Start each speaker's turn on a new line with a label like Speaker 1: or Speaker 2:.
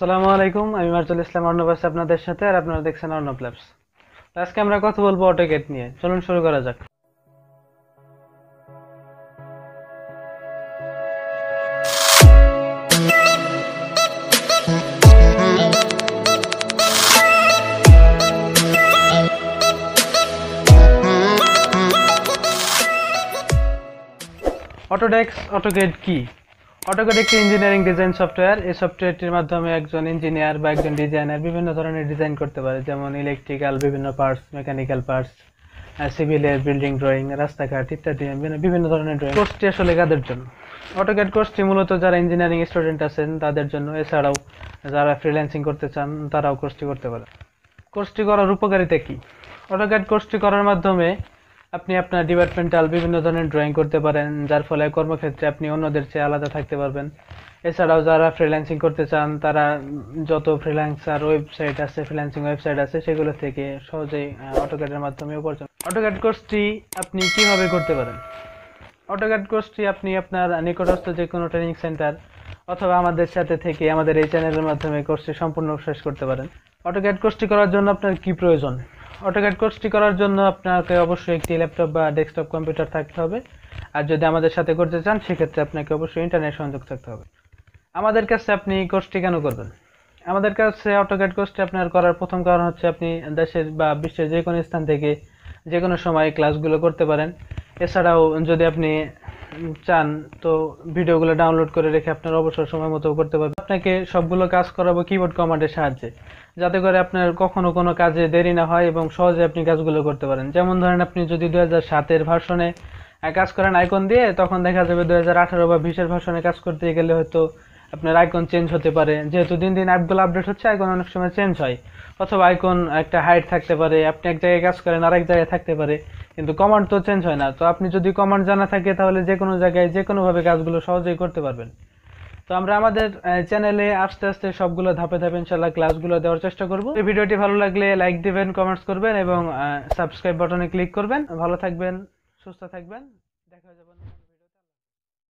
Speaker 1: সালামু আলাইকুম আমি মার্জুল ইসলাম অর্ণব আছি আপনাদের সাথে আর আপনারা দেখছেন অর্ণব ল্যাবস আজকে আমরা কথা বলবো অটোকেট নিয়ে চলুন শুরু করা যাক অটোডেক্স অটোকেট কি একটি ইঞ্জিনিয়ারিং ডিজাইন সফটওয়্যার এই সফটওয়্যারটির মাধ্যমে একজন ইঞ্জিনিয়ার বা একজন ডিজাইনার বিভিন্ন ধরনের ডিজাইন করতে পারে যেমন ইলেকট্রিক্যাল বিভিন্ন পার্টস মেকানিক্যাল পার্টস সিভিলের বিল্ডিং ড্রয়িং রাস্তাঘাট ইত্যাদি বিভিন্ন ধরনের ড্রয়িং কোর্সটি আসলে কাদের জন্য অটোকেট কোর্সটি মূলত যারা ইঞ্জিনিয়ারিং স্টুডেন্ট আছেন তাদের জন্য এছাড়াও যারা ফ্রিল্যান্সিং করতে চান তারাও কোর্সটি করতে পারে কোর্সটি করার উপকারিতা কী অটোকেট কোর্সটি করার মাধ্যমে আপনি আপনার ডিপার্টমেন্টাল বিভিন্ন ধরনের ড্রয়িং করতে পারেন যার ফলে কর্মক্ষেত্রে আপনি অন্যদের চেয়ে আলাদা থাকতে পারবেন এছাড়াও যারা ফ্রিল্যান্সিং করতে চান তারা যত ফ্রিল্যান্সার ওয়েবসাইট আছে ফ্রিল্যান্সিং ওয়েবসাইট আছে সেগুলো থেকে সহজেই অটোক্যাডের মাধ্যমে উপার্জন অটোক্যাড কোর্সটি আপনি কীভাবে করতে পারেন অটোক্যাড কোর্সটি আপনি আপনার নিকটস্থ যে কোনো ট্রেনিং সেন্টার অথবা আমাদের সাথে থেকে আমাদের এই চ্যানেলের মাধ্যমে কোর্সটি সম্পূর্ণ শেষ করতে পারেন অটোক্যাড কোর্সটি করার জন্য আপনার কি প্রয়োজন অটোক্যাড কোর্সটি করার জন্য আপনাকে অবশ্যই একটি ল্যাপটপ বা ডেস্কটপ কম্পিউটার থাকতে হবে আর যদি আমাদের সাথে করতে চান সেক্ষেত্রে আপনাকে অবশ্যই ইন্টারনেট সংযোগ থাকতে হবে আমাদের কাছে আপনি কোর্সটি কেন করবেন আমাদের কাছে অটোক্যাড কোর্সটি আপনার করার প্রথম কারণ হচ্ছে আপনি দেশের বা বিশ্বের যে কোনো স্থান থেকে যে কোনো সময় ক্লাসগুলো করতে পারেন এছাড়াও যদি আপনি চান তো ভিডিওগুলো ডাউনলোড করে রেখে আপনার অবসর সময় মতো করতে পারবেন আপনাকে সবগুলো কাজ করাবো কিবোর্ড কমান্ডের সাহায্যে যাতে করে আপনার কখনো কোনো কাজে দেরি না হয় এবং সহজে আপনি কাজগুলো করতে পারেন যেমন ধরেন আপনি যদি দু হাজার সাতের ভার্সনে কাজ করেন আইকন দিয়ে তখন দেখা যাবে দু হাজার আঠারো বা বিশের ভার্সনে কাজ করতে গেলে হয়তো আপনার আইকন চেঞ্জ হতে পারে যেহেতু দিন দিন অ্যাপগুলো আপডেট হচ্ছে আইকন অনেক সময় চেঞ্জ হয় অথবা আইকন একটা হাইট থাকতে পারে আপনি এক জায়গায় কাজ করেন আরেক জায়গায় থাকতে পারে কিন্তু কমান্ড তো চেঞ্জ হয় না তো আপনি যদি কমান্ড জানা থাকে তাহলে যে কোনো জায়গায় যে কোনোভাবে কাজগুলো সহজেই করতে পারবেন তো আমরা আমাদের চ্যানেলে আস্তে আস্তে সবগুলো ধাপে ধাপে ইনশাল্লাহ ক্লাসগুলো দেওয়ার চেষ্টা করব এই ভিডিওটি ভালো লাগলে লাইক দিবেন কমেন্টস করবেন এবং সাবস্ক্রাইব বাটনে ক্লিক করবেন ভালো থাকবেন সুস্থ থাকবেন দেখা যাবে